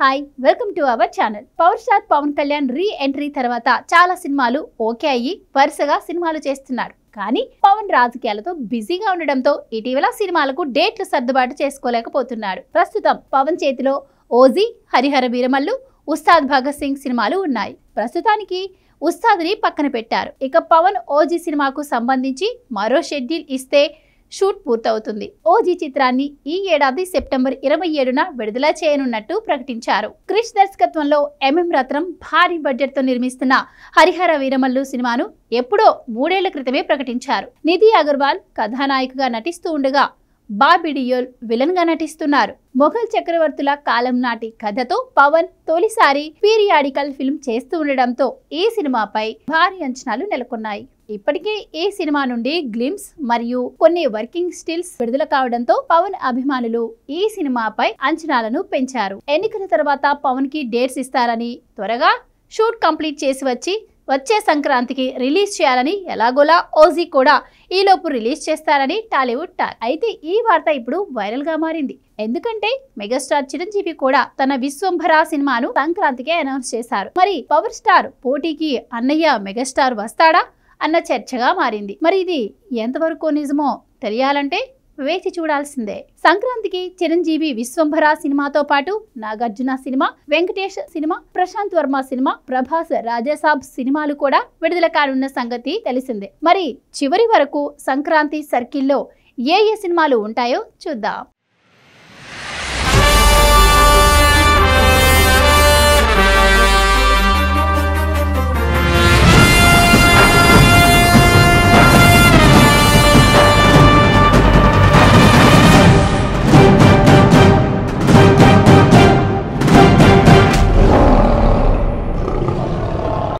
hi welcome to our channel power star Pawan Kalyan re entry తర్వాత చాలా సినిమాలు ఓకే అయ్యి వరుసగా సినిమాలు చేస్తున్నారు కానీ పవన్ రాజకీయాలతో బిజీగా ఉండడంతో ఇటీవల సినిమాలకు డేట్లు సర్దుబాటు చేసుకోలేకపోతున్నాడు ప్రస్తుతం పవన్ చేతిలో ఓజీ హరిహర వీరమల్లు ఉస్తాద్ భగత్ సింగ్ సినిమాలు ఉన్నాయి ప్రస్తుతానికి ఉస్తాద్ని పక్కన పెట్టారు ఇక పవన్ ఓజీ సినిమాకు సంబంధించి మరో షెడ్యూల్ ఇస్తే షూట్ పూర్తవుతుంది ఓజీ చిత్రాన్ని ఈ ఏడాది సెప్టెంబర్ ఇరవై ఏడున విడుదల చేయనున్నట్టు ప్రకటించారు క్రిష్ దర్శకత్వంలో ఎంఎం రత్నం భారీ బడ్జెట్తో నిర్మిస్తున్న హరిహర వీరమల్లు సినిమాను ఎప్పుడో మూడేళ్ల క్రితమే ప్రకటించారు నిధి అగర్వాల్ కథానాయికగా నటిస్తూ ఉండగా బాబిడియోల్ విలన్ గా నటిస్తున్నారు మొఘల్ చక్రవర్తుల కాలం నాటి కథతో పవన్ తొలిసారి పీరియాడికల్ ఫిల్మ్ చేస్తూ ఉండడంతో ఈ సినిమాపై భారీ అంచనాలు నెలకొన్నాయి ఇప్పటికే ఈ సినిమా నుండి గ్లిమ్స్ మరియు కొన్ని వర్కింగ్ స్టిల్స్ విడుదల కావడంతో పవన్ అభిమానులు ఈ సినిమాపై అంచనాలను పెంచారు ఎన్నికల తర్వాత పవన్ కి డేట్స్ ఇస్తారని త్వరగా షూట్ కంప్లీట్ చేసి వచ్చి వచ్చే సంక్రాంతికి రిలీజ్ చేయాలని ఎలాగోలా ఓజీ కూడా ఈలోపు రిలీజ్ చేస్తారని టాలీవుడ్ టాక్ అయితే ఈ వార్త ఇప్పుడు వైరల్గా మారింది ఎందుకంటే మెగాస్టార్ చిరంజీవి కూడా తన విశ్వంభర సినిమాను సంక్రాంతికే అనౌన్స్ చేశారు మరి పవర్ స్టార్ పోటీకి అన్నయ్య మెగాస్టార్ వస్తాడా అన్న చర్చగా మారింది మరి ఇది ఎంతవరకు నిజమో తెలియాలంటే వేచి చూడాల్సిందే సంక్రాంతికి చిరంజీవి విశ్వంభర సినిమాతో పాటు నాగార్జున సినిమా వెంకటేష్ సినిమా ప్రశాంత్ వర్మ సినిమా ప్రభాస్ రాజాసాబ్ సినిమాలు కూడా విడుదల కానున్న సంగతి తెలిసిందే మరి చివరి వరకు సంక్రాంతి సర్కిల్లో ఏ ఏ సినిమాలు ఉంటాయో చూద్దాం